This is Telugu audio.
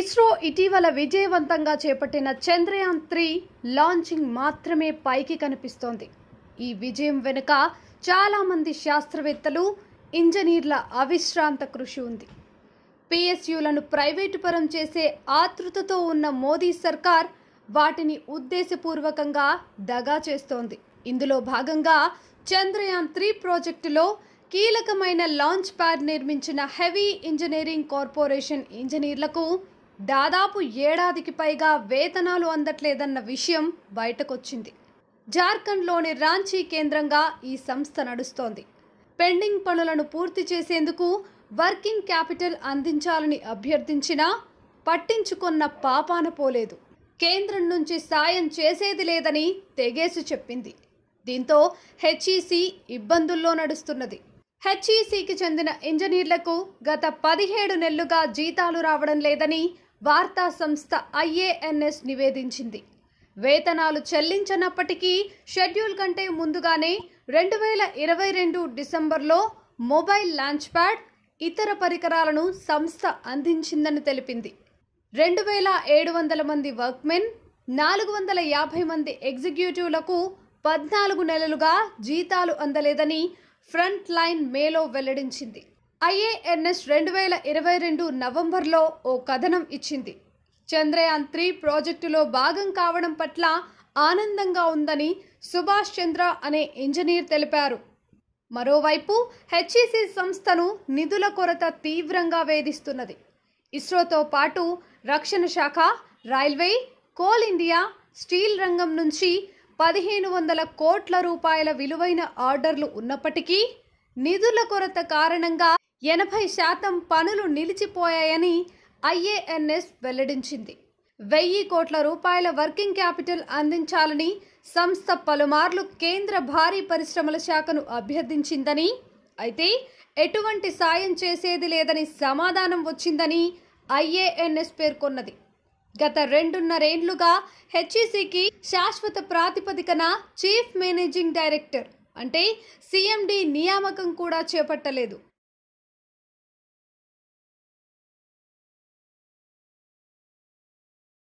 ఇస్రో ఇటీవల విజయవంతంగా చేపట్టిన చంద్రయాన్ త్రీ లాంచింగ్ మాత్రమే పైకి కనిపిస్తోంది ఈ విజయం వెనుక చాలామంది శాస్త్రవేత్తలు ఇంజనీర్ల అవిశ్రాంత కృషి ఉంది పిఎస్యులను ప్రైవేటు పరం చేసే ఆతృతతో ఉన్న మోదీ సర్కార్ వాటిని ఉద్దేశపూర్వకంగా దగా చేస్తోంది ఇందులో భాగంగా చంద్రయాన్ త్రీ ప్రాజెక్టులో కీలకమైన లాంచ్ ప్యాడ్ నిర్మించిన హెవీ ఇంజనీరింగ్ కార్పొరేషన్ ఇంజనీర్లకు దాదాపు ఏడాదికి పైగా వేతనాలు అందట్లేదన్న విషయం బయటకొచ్చింది జార్ఖండ్లోని రాంచీ కేంద్రంగా ఈ సంస్థ నడుస్తోంది పెండింగ్ పనులను పూర్తి చేసేందుకు వర్కింగ్ క్యాపిటల్ అందించాలని అభ్యర్థించినా పట్టించుకున్న పాపాన పోలేదు కేంద్రం నుంచి సాయం చేసేది లేదని తెగేసి చెప్పింది దీంతో హెచ్ఈసి ఇబ్బందుల్లో నడుస్తున్నది హెచ్ఈసికి చెందిన ఇంజనీర్లకు గత పదిహేడు నెలలుగా జీతాలు రావడం లేదని వార్తా సంస్థ ఐఏఎన్ఎస్ నివేదించింది వేతనాలు చెల్లించనప్పటికీ షెడ్యూల్ కంటే ముందుగానే రెండు వేల ఇరవై రెండు డిసెంబర్లో మొబైల్ లాంచ్ ప్యాడ్ ఇతర పరికరాలను సంస్థ అందించిందని తెలిపింది రెండు వేల ఏడు వందల మంది వర్క్మెన్ నాలుగు వందల యాభై మంది ఎగ్జిక్యూటివ్లకు పద్నాలుగు నెలలుగా జీతాలు అందలేదని ఫ్రంట్ లైన్ మేలో వెల్లడించింది ఐఏఎన్ఎస్ రెండు వేల ఇరవై రెండు నవంబర్లో ఓ కథనం ఇచ్చింది చంద్రయాన్ త్రీ ప్రాజెక్టులో భాగం కావడం పట్ల ఆనందంగా ఉందని సుభాష్ చంద్ర అనే ఇంజనీర్ తెలిపారు మరోవైపు హెచ్ఈసి సంస్థను నిధుల కొరత తీవ్రంగా వేధిస్తున్నది ఇస్రోతో పాటు రక్షణ శాఖ రైల్వే కోల్ ఇండియా స్టీల్ రంగం నుంచి పదిహేను వందల కోట్ల రూపాయల విలువైన ఆర్డర్లు ఉన్నప్పటికీ నిధుల కొరత కారణంగా ఎనభై శాతం పనులు నిలిచిపోయాయని ఐఏఎన్ఎస్ వెల్లడించింది వెయ్యి కోట్ల రూపాయల వర్కింగ్ క్యాపిటల్ అందించాలని సంస్థ పలుమార్లు కేంద్ర భారీ పరిశ్రమల శాఖను అభ్యర్థించిందని అయితే ఎటువంటి సాయం చేసేది లేదని సమాధానం వచ్చిందని ఐఏఎన్ఎస్ పేర్కొన్నది గత రెండున్నరేండ్లుగా హెచ్ఈసికి శాశ్వత ప్రాతిపదికన చీఫ్ మేనేజింగ్ డైరెక్టర్ అంటే సిఎండి నియామకం కూడా చేపట్టలేదు